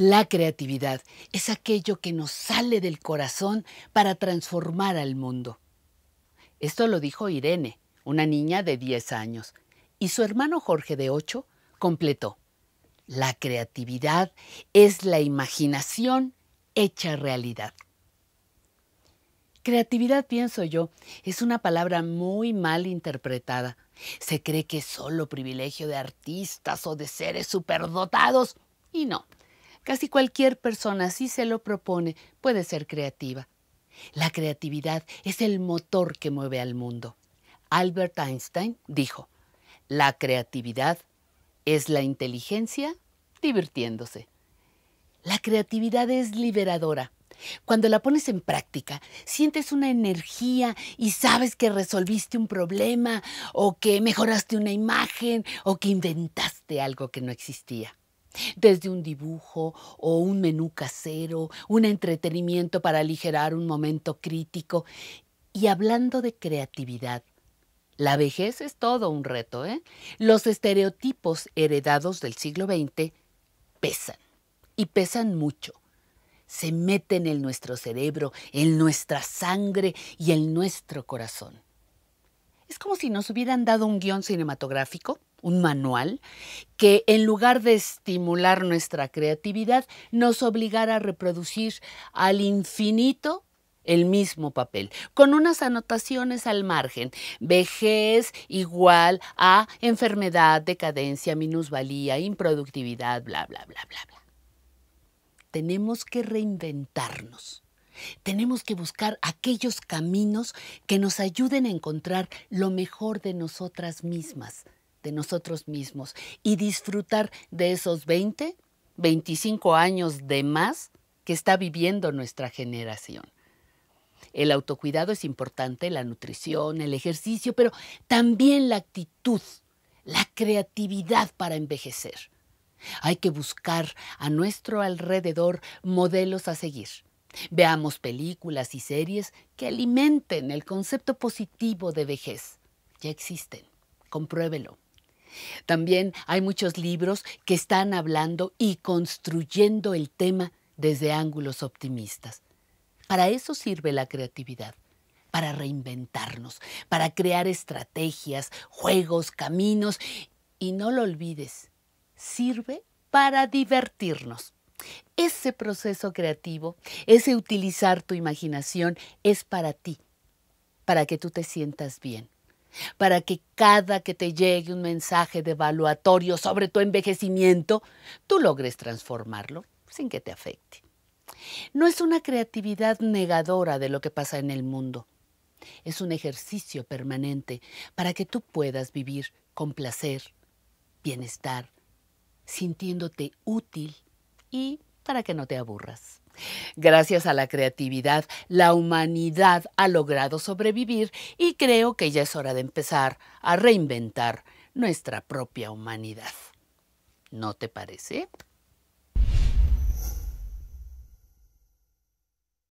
La creatividad es aquello que nos sale del corazón para transformar al mundo. Esto lo dijo Irene, una niña de 10 años, y su hermano Jorge de 8 completó. La creatividad es la imaginación hecha realidad. Creatividad, pienso yo, es una palabra muy mal interpretada. Se cree que es solo privilegio de artistas o de seres superdotados, y no. Casi cualquier persona, si se lo propone, puede ser creativa. La creatividad es el motor que mueve al mundo. Albert Einstein dijo, la creatividad es la inteligencia divirtiéndose. La creatividad es liberadora. Cuando la pones en práctica, sientes una energía y sabes que resolviste un problema o que mejoraste una imagen o que inventaste algo que no existía. Desde un dibujo o un menú casero, un entretenimiento para aligerar un momento crítico. Y hablando de creatividad, la vejez es todo un reto, ¿eh? Los estereotipos heredados del siglo XX pesan, y pesan mucho. Se meten en nuestro cerebro, en nuestra sangre y en nuestro corazón. Es como si nos hubieran dado un guión cinematográfico, un manual, que en lugar de estimular nuestra creatividad, nos obligara a reproducir al infinito el mismo papel, con unas anotaciones al margen, vejez igual a enfermedad, decadencia, minusvalía, improductividad, bla, bla, bla, bla, bla. Tenemos que reinventarnos tenemos que buscar aquellos caminos que nos ayuden a encontrar lo mejor de nosotras mismas, de nosotros mismos, y disfrutar de esos 20, 25 años de más que está viviendo nuestra generación. El autocuidado es importante, la nutrición, el ejercicio, pero también la actitud, la creatividad para envejecer. Hay que buscar a nuestro alrededor modelos a seguir Veamos películas y series que alimenten el concepto positivo de vejez. Ya existen. Compruébelo. También hay muchos libros que están hablando y construyendo el tema desde ángulos optimistas. Para eso sirve la creatividad, para reinventarnos, para crear estrategias, juegos, caminos y no lo olvides, sirve para divertirnos. Ese proceso creativo, ese utilizar tu imaginación es para ti, para que tú te sientas bien, para que cada que te llegue un mensaje de evaluatorio sobre tu envejecimiento, tú logres transformarlo sin que te afecte. No es una creatividad negadora de lo que pasa en el mundo. Es un ejercicio permanente para que tú puedas vivir con placer, bienestar, sintiéndote útil y para que no te aburras. Gracias a la creatividad, la humanidad ha logrado sobrevivir y creo que ya es hora de empezar a reinventar nuestra propia humanidad. ¿No te parece?